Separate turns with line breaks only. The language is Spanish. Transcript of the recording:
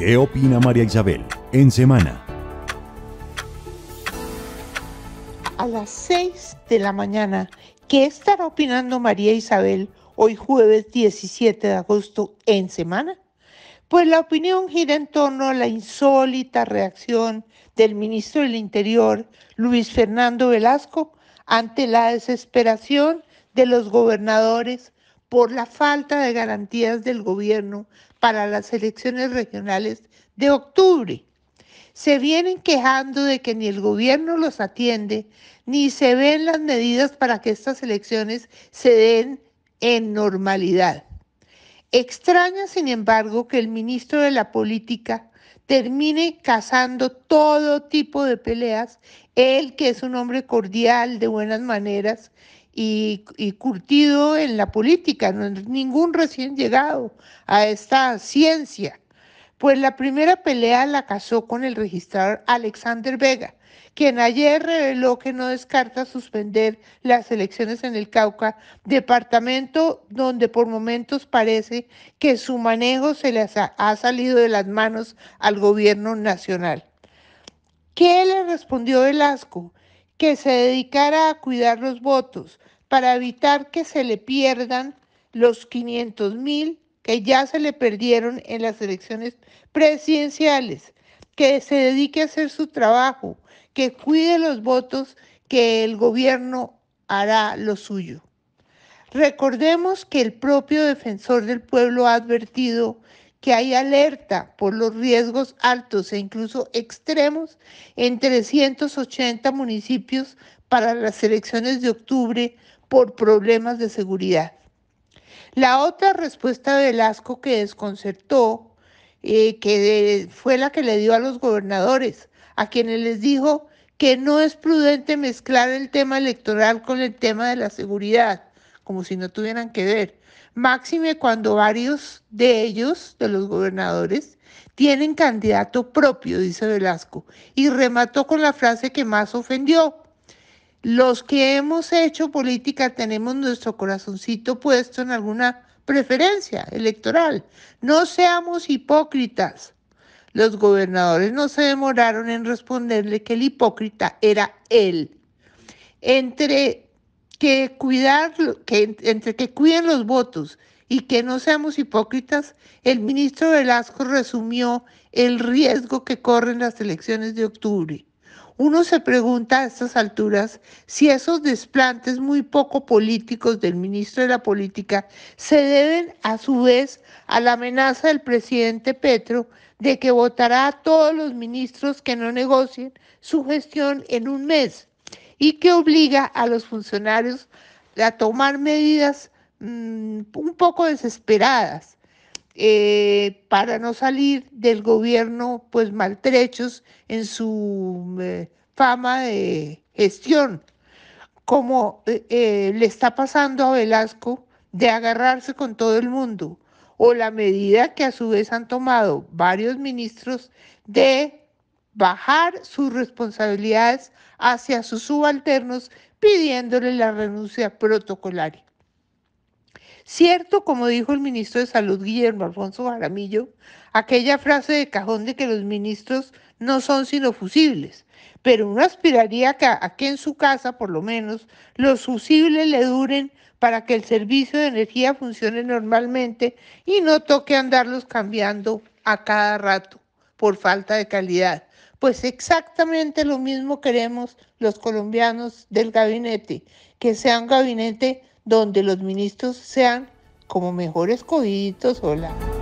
¿Qué opina María Isabel en semana? A las 6 de la mañana, ¿qué estará opinando María Isabel hoy jueves 17 de agosto en semana? Pues la opinión gira en torno a la insólita reacción del ministro del Interior, Luis Fernando Velasco, ante la desesperación de los gobernadores por la falta de garantías del gobierno para las elecciones regionales de octubre. Se vienen quejando de que ni el gobierno los atiende, ni se ven las medidas para que estas elecciones se den en normalidad. Extraña, sin embargo, que el ministro de la Política termine cazando todo tipo de peleas, él que es un hombre cordial, de buenas maneras, y, curtido en la política, ningún recién llegado a esta ciencia. Pues la primera pelea la casó con el registrador Alexander Vega, quien ayer reveló que no descarta suspender las elecciones en el Cauca, departamento donde por momentos parece que su manejo se le ha salido de las manos al gobierno nacional. ¿Qué le respondió Velasco? que se dedicara a cuidar los votos para evitar que se le pierdan los 500 mil que ya se le perdieron en las elecciones presidenciales, que se dedique a hacer su trabajo, que cuide los votos, que el gobierno hará lo suyo. Recordemos que el propio defensor del pueblo ha advertido que hay alerta por los riesgos altos e incluso extremos en 380 municipios para las elecciones de octubre por problemas de seguridad. La otra respuesta de Velasco que desconcertó, eh, que fue la que le dio a los gobernadores, a quienes les dijo que no es prudente mezclar el tema electoral con el tema de la seguridad como si no tuvieran que ver. Máxime cuando varios de ellos, de los gobernadores, tienen candidato propio, dice Velasco, y remató con la frase que más ofendió. Los que hemos hecho política tenemos nuestro corazoncito puesto en alguna preferencia electoral. No seamos hipócritas. Los gobernadores no se demoraron en responderle que el hipócrita era él. Entre que cuidar, que entre que cuiden los votos y que no seamos hipócritas, el ministro Velasco resumió el riesgo que corren las elecciones de octubre. Uno se pregunta a estas alturas si esos desplantes muy poco políticos del ministro de la Política se deben a su vez a la amenaza del presidente Petro de que votará a todos los ministros que no negocien su gestión en un mes y que obliga a los funcionarios a tomar medidas mm, un poco desesperadas eh, para no salir del gobierno pues maltrechos en su eh, fama de gestión, como eh, le está pasando a Velasco de agarrarse con todo el mundo, o la medida que a su vez han tomado varios ministros de bajar sus responsabilidades hacia sus subalternos pidiéndole la renuncia protocolaria. Cierto, como dijo el ministro de Salud Guillermo Alfonso Jaramillo, aquella frase de cajón de que los ministros no son sino fusibles, pero uno aspiraría a que aquí en su casa, por lo menos, los fusibles le duren para que el servicio de energía funcione normalmente y no toque andarlos cambiando a cada rato por falta de calidad. Pues exactamente lo mismo queremos los colombianos del gabinete, que sea un gabinete donde los ministros sean como mejores o hola.